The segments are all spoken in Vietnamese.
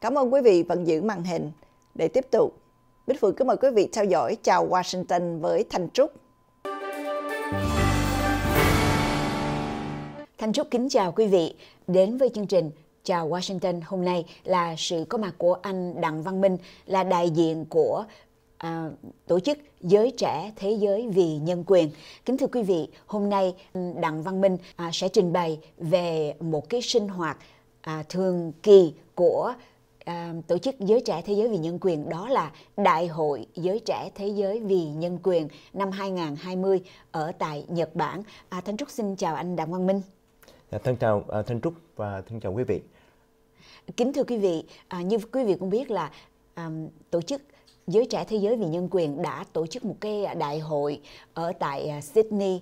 Cảm ơn quý vị vẫn giữ màn hình để tiếp tục. Bích Phượng kính mời quý vị theo dõi Chào Washington với Thanh Trúc. Thanh Trúc kính chào quý vị đến với chương trình Chào Washington hôm nay là sự có mặt của anh Đặng Văn Minh là đại diện của à, tổ chức Giới Trẻ Thế Giới Vì Nhân Quyền. Kính thưa quý vị, hôm nay Đặng Văn Minh à, sẽ trình bày về một cái sinh hoạt à, thường kỳ của à, tổ chức giới trẻ thế giới vì nhân quyền đó là Đại hội giới trẻ thế giới vì nhân quyền năm 2020 ở tại Nhật Bản. À, Thanh Trúc xin chào anh Đặng Quang Minh. Dạ, thân chào uh, Thanh Trúc và thân chào quý vị. Kính thưa quý vị, à, như quý vị cũng biết là à, tổ chức giới trẻ thế giới vì nhân quyền đã tổ chức một cái đại hội ở tại à, Sydney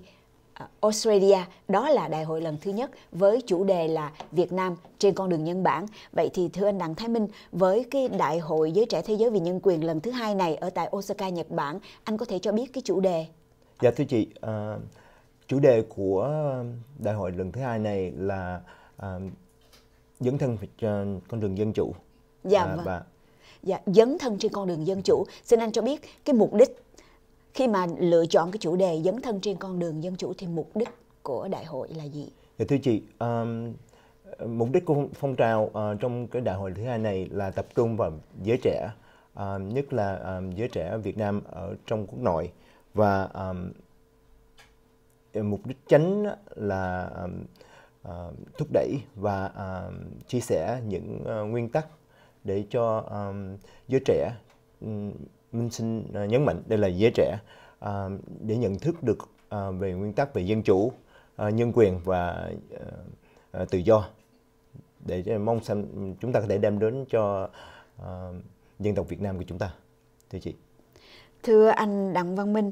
À, Australia, đó là đại hội lần thứ nhất với chủ đề là Việt Nam trên con đường nhân bản. Vậy thì thưa anh Đặng Thái Minh, với cái đại hội giới trẻ thế giới vì nhân quyền lần thứ hai này ở tại Osaka, Nhật Bản, anh có thể cho biết cái chủ đề? Dạ thưa chị, uh, chủ đề của đại hội lần thứ hai này là uh, dấn thân con đường dân chủ. Dạ uh, vâng. Và... Dạ, dấn thân trên con đường dân chủ. Xin anh cho biết cái mục đích khi mà lựa chọn cái chủ đề dấn thân trên con đường dân chủ thì mục đích của đại hội là gì? Dạ, thưa chị, um, mục đích của phong trào uh, trong cái đại hội thứ hai này là tập trung vào giới trẻ, uh, nhất là um, giới trẻ Việt Nam ở trong quốc nội và um, mục đích chính là um, uh, thúc đẩy và uh, chia sẻ những uh, nguyên tắc để cho um, giới trẻ um, Minh xin ờ, nhấn mạnh đây là giới trẻ ờ, để nhận thức được ờ, về nguyên tắc về dân chủ, nhân quyền và tự do để mong xem chúng ta có thể đem đến cho dân tộc Việt Nam của chúng ta. Thưa chị. Thưa anh Đặng Văn Minh,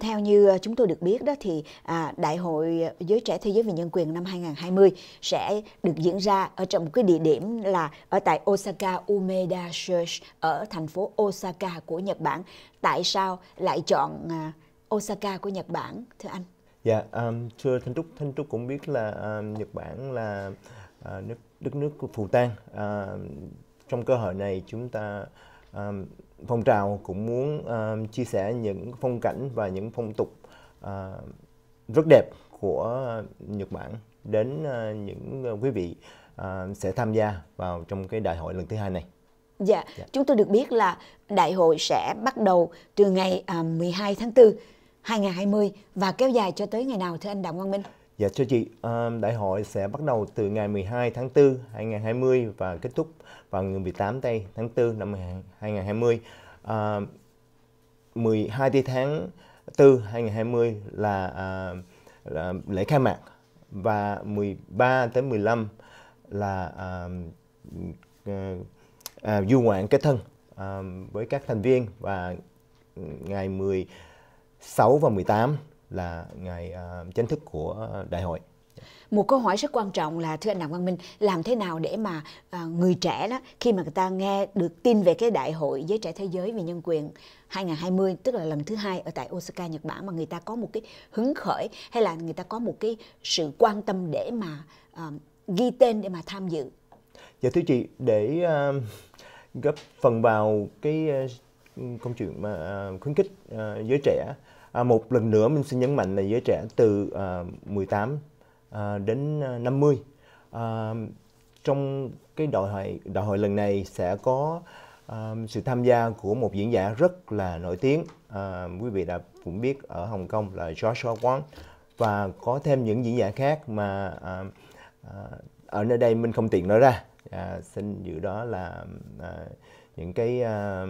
theo như ờ, chúng tôi được biết đó thì à, đại hội giới trẻ thế giới về nhân quyền năm 2020 sẽ được diễn ra ở trong một cái địa điểm là ở tại Osaka Umeda Church ở thành phố Osaka của Nhật Bản. Tại sao lại chọn à, Osaka của Nhật Bản thưa anh? Dạ, yeah, um, thưa Thanh Trúc, Thanh Trúc cũng biết là um, Nhật Bản là uh, nước đất nước phù tang. Uh, trong cơ hội này chúng ta um, phong trào cũng muốn uh, chia sẻ những phong cảnh và những phong tục uh, rất đẹp của Nhật Bản đến uh, những quý vị uh, sẽ tham gia vào trong cái đại hội lần thứ hai này. Dạ, dạ. chúng tôi được biết là đại hội sẽ bắt đầu từ ngày uh, 12 tháng 4 2020 và kéo dài cho tới ngày nào thưa anh Đặng Quang Minh? Dạ cho chị, um, đại hội sẽ bắt đầu từ ngày 12 tháng 4 2020 và kết thúc vào ngày 18 tây tháng 4 năm 2020. À, 12 tây tháng 4 2020 là, à, là lễ khai mạc và 13 tới 15 là à, à, du ngoạn kết thân à, với các thành viên và ngày 16 và 18 là ngày uh, chính thức của đại hội một câu hỏi rất quan trọng là thưa anh đặng quang minh làm thế nào để mà à, người trẻ đó khi mà người ta nghe được tin về cái đại hội giới trẻ thế giới về nhân quyền 2020 tức là lần thứ hai ở tại Osaka Nhật Bản mà người ta có một cái hứng khởi hay là người ta có một cái sự quan tâm để mà à, ghi tên để mà tham dự dạ thưa chị để à, góp phần vào cái à, công chuyện mà à, khuyến khích à, giới trẻ À, một lần nữa mình xin nhấn mạnh là giới trẻ từ à, 18 à, đến 50. À, à, trong cái đòi hỏi đòi hội lần này sẽ có à, sự tham gia của một diễn giả rất là nổi tiếng. À, quý vị đã cũng biết ở Hồng Kông là Joshua Wong và có thêm những diễn giả khác mà à, à, ở nơi đây mình không tiện nói ra. À, xin giữ đó là à, những cái à,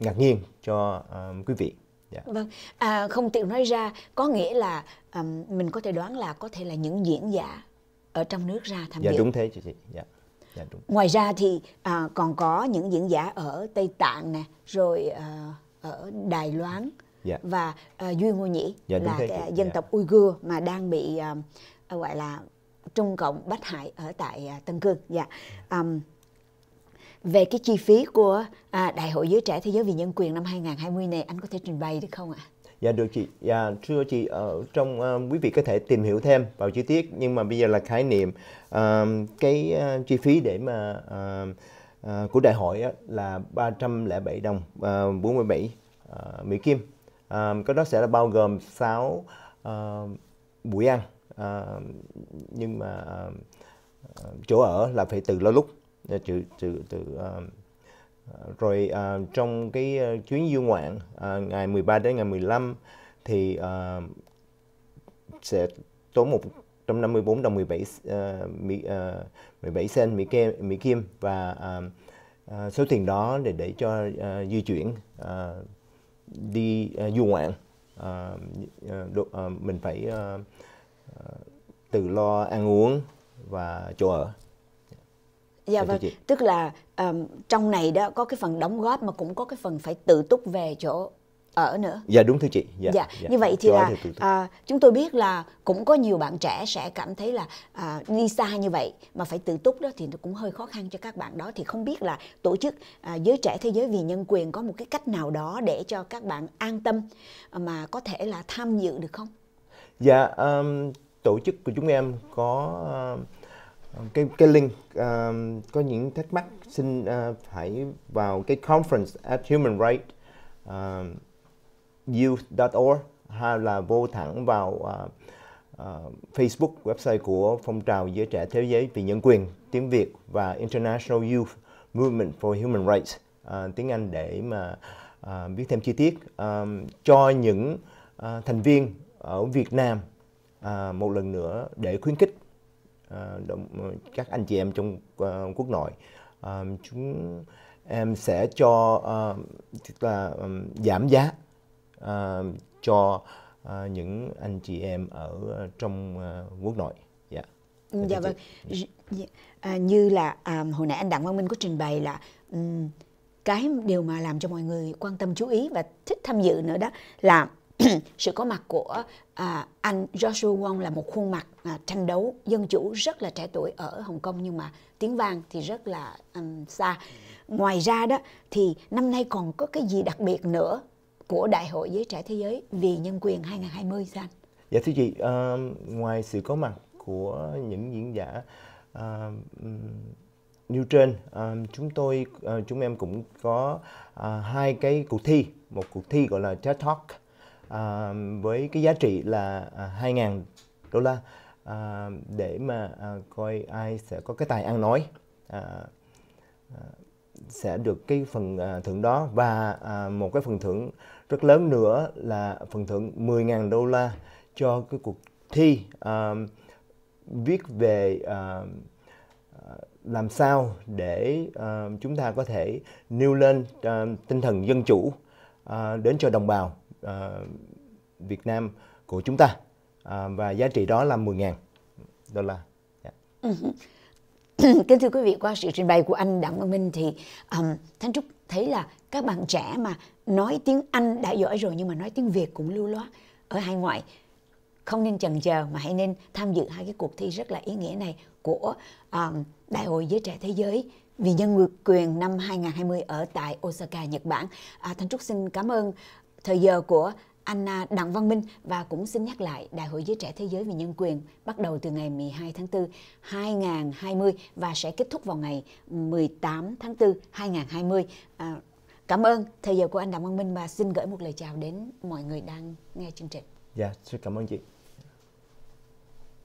ngạc nhiên cho à, quý vị. Yeah. Dạ. Vâng, à, không tiện nói ra có nghĩa là um, mình có thể đoán là có thể là những diễn giả ở trong nước ra tham dạ, dự. Dạ đúng thế chị chị. Dạ. Dạ, đúng. Ngoài ra thì à, còn có những diễn giả ở Tây Tạng nè, rồi à, ở Đài Loan dạ. và à, Duy Ngô Nhĩ dạ, là thế, cái, dân dạ. tộc Uyghur mà đang bị à, gọi là Trung Cộng bắt hại ở tại à, Tân Cương. Dạ. Um, về cái chi phí của à, Đại hội Giới Trẻ Thế giới vì Nhân quyền năm 2020 này anh có thể trình bày được không ạ? Dạ được chị, dạ, thưa chị ở ờ, trong uh, quý vị có thể tìm hiểu thêm vào chi tiết nhưng mà bây giờ là khái niệm uh, cái uh, chi phí để mà uh, uh, của đại hội uh, là 307 đồng uh, 47 uh, Mỹ Kim. Uh, cái đó sẽ là bao gồm 6 uh, buổi ăn uh, nhưng mà uh, chỗ ở là phải từ lâu lúc chữ dạ, chữ từ uh, rồi uh, trong cái chuyến du ngoạn uh, ngày 13 đến ngày 15 thì uh, sẽ tốn 154 đồng 17 uh, Mỹ, uh, 17 sen Mỹ kim, Mỹ kim và uh, uh, số tiền đó để để cho uh, di chuyển uh, đi uh, du ngoạn uh, uh, uh, mình phải uh, uh, tự lo ăn uống và chỗ ở Dạ, dạ vâng, chị? tức là um, trong này đó có cái phần đóng góp mà cũng có cái phần phải tự túc về chỗ ở nữa. Dạ đúng thưa chị. Dạ. dạ. dạ. Như vậy thì là thì à, chúng tôi biết là cũng có nhiều bạn trẻ sẽ cảm thấy là à, đi xa như vậy mà phải tự túc đó thì cũng hơi khó khăn cho các bạn đó thì không biết là tổ chức à, giới trẻ thế giới vì nhân quyền có một cái cách nào đó để cho các bạn an tâm mà có thể là tham dự được không? Dạ um, tổ chức của chúng em có uh, cái cái link um, có những thắc mắc xin uh, hãy vào cái conference at human rights uh, ờ, youth.org hay là vô thẳng vào uh, uh, Facebook website của phong trào giới trẻ thế giới vì nhân quyền tiếng Việt và International Youth Movement for Human Rights uh, tiếng Anh để mà uh, biết thêm chi tiết um, cho những uh, thành viên ở Việt Nam uh, một lần nữa để khuyến khích Ờ, ờ, các anh chị em trong ờ, quốc nội chúng em sẽ cho tức là giảm giá cho những anh chị em ở trong quốc nội. Dạ. Ừ, dạ vâng. À, như là à, hồi nãy anh Đặng Quang Minh có trình bày là cái điều mà làm cho mọi người quan tâm chú ý và thích tham dự nữa đó là sự có mặt của à, anh Joshua Wong là một khuôn mặt à, tranh đấu dân chủ rất là trẻ tuổi ở Hồng Kông nhưng mà tiếng vang thì rất là um, xa. Ngoài ra đó thì năm nay còn có cái gì đặc biệt nữa của Đại hội Giới Trẻ Thế Giới vì Nhân quyền 2020 sao anh? Dạ thưa chị, uh, ngoài sự có mặt của những diễn giả uh, nêu trên uh, chúng tôi uh, chúng em cũng có uh, hai cái cuộc thi một cuộc thi gọi là TED Talk à, với cái giá trị là à, 2.000 đô la à, để mà à, coi ai sẽ có cái tài ăn nói à, à, sẽ được cái phần à, thưởng đó và à, một cái phần thưởng rất lớn nữa là phần thưởng 10.000 đô la cho cái cuộc thi à, viết về à, à, làm sao để à, chúng ta có thể nêu lên à, tinh thần dân chủ à, đến cho đồng bào Ờ, Việt Nam của chúng ta uh, và giá trị đó là 10.000 đô la. Yeah. Dạ. Ừ. Kính thưa quý vị, qua sự trình bày của anh Đặng Văn Minh thì um, Thanh Trúc thấy là các bạn trẻ mà nói tiếng Anh đã giỏi rồi nhưng mà nói tiếng Việt cũng lưu loát ở hải ngoại không nên chần chờ mà hãy nên tham dự hai cái cuộc thi rất là ý nghĩa này của um, Đại hội Giới Trẻ Thế Giới vì nhân quyền năm 2020 ở tại Osaka, Nhật Bản. À, Thanh Trúc xin cảm ơn thời giờ của anh Đặng Văn Minh và cũng xin nhắc lại Đại hội Giới Trẻ Thế Giới về Nhân Quyền bắt đầu từ ngày 12 tháng 4 2020 và sẽ kết thúc vào ngày 18 tháng 4 2020. À, cảm ơn thời giờ của anh Đặng Văn Minh và xin gửi một lời chào đến mọi người đang nghe chương trình. Dạ, yeah, rất cảm ơn chị.